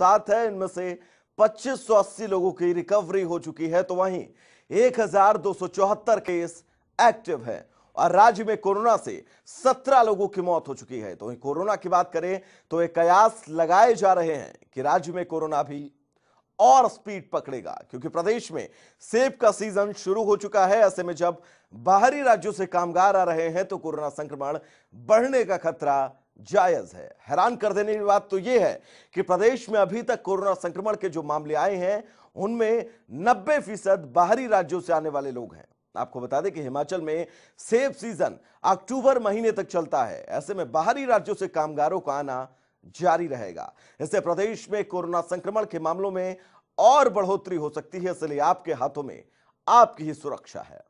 सात है इनमें से अस्सी लोगों की रिकवरी हो चुकी है तो वहीं चौहत्तर केस एक्टिव है और राज्य में कोरोना से 17 लोगों की मौत हो चुकी है तो वहीं कोरोना की बात करें तो एक कयास लगाए जा रहे हैं कि राज्य में कोरोना भी और स्पीड पकड़ेगा क्योंकि प्रदेश में सेब का सीजन शुरू हो चुका है ऐसे में जब बाहरी राज्यों से कामगार आ रहे हैं तो कोरोना संक्रमण बढ़ने का खतरा जायज है हैरान कर देने की बात तो यह है कि प्रदेश में अभी तक कोरोना संक्रमण के जो मामले आए हैं उनमें 90 फीसद बाहरी राज्यों से आने वाले लोग हैं आपको बता दें कि हिमाचल में सेब सीजन अक्टूबर महीने तक चलता है ऐसे में बाहरी राज्यों से कामगारों का आना जारी रहेगा इससे प्रदेश में कोरोना संक्रमण के मामलों में और बढ़ोतरी हो सकती है इसलिए आपके हाथों में आपकी ही सुरक्षा है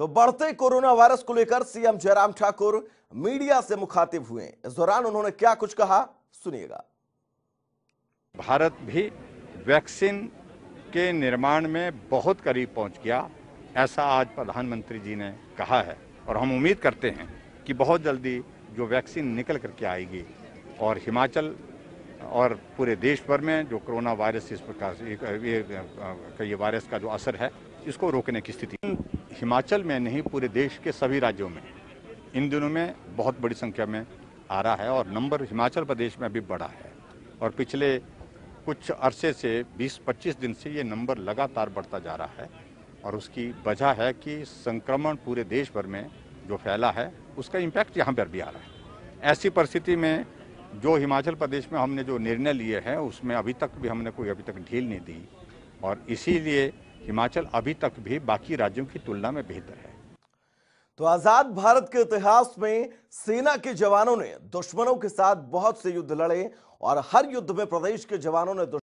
तो बढ़ते कोरोना वायरस को लेकर सीएम जयराम ठाकुर मीडिया से मुखातिब हुए इस दौरान उन्होंने क्या कुछ कहा सुनिएगा भारत भी वैक्सीन के निर्माण में बहुत करीब पहुंच गया ऐसा आज प्रधानमंत्री जी ने कहा है और हम उम्मीद करते हैं कि बहुत जल्दी जो वैक्सीन निकल करके आएगी और हिमाचल और पूरे देश भर में जो कोरोना वायरस इस प्रकार से ये, ये वायरस का जो असर है इसको रोकने की स्थिति हिमाचल में नहीं पूरे देश के सभी राज्यों में इन दिनों में बहुत बड़ी संख्या में आ रहा है और नंबर हिमाचल प्रदेश में भी बढ़ा है और पिछले कुछ अरसे से 20-25 दिन से ये नंबर लगातार बढ़ता जा रहा है और उसकी वजह है कि संक्रमण पूरे देश भर में जो फैला है उसका इम्पैक्ट यहाँ पर भी आ रहा है ऐसी परिस्थिति में जो हिमाचल प्रदेश में हमने जो निर्णय लिए हैं उसमें अभी तक भी हमने कोई अभी तक ढील नहीं दी और इसीलिए हिमाचल अभी तक भी बाकी राज्यों की तुलना में बेहतर है तो आजाद भारत के इतिहास में सेना के जवानों ने दुश्मनों के साथ बहुत से युद्ध लड़े और हर युद्ध में प्रदेश के जवानों ने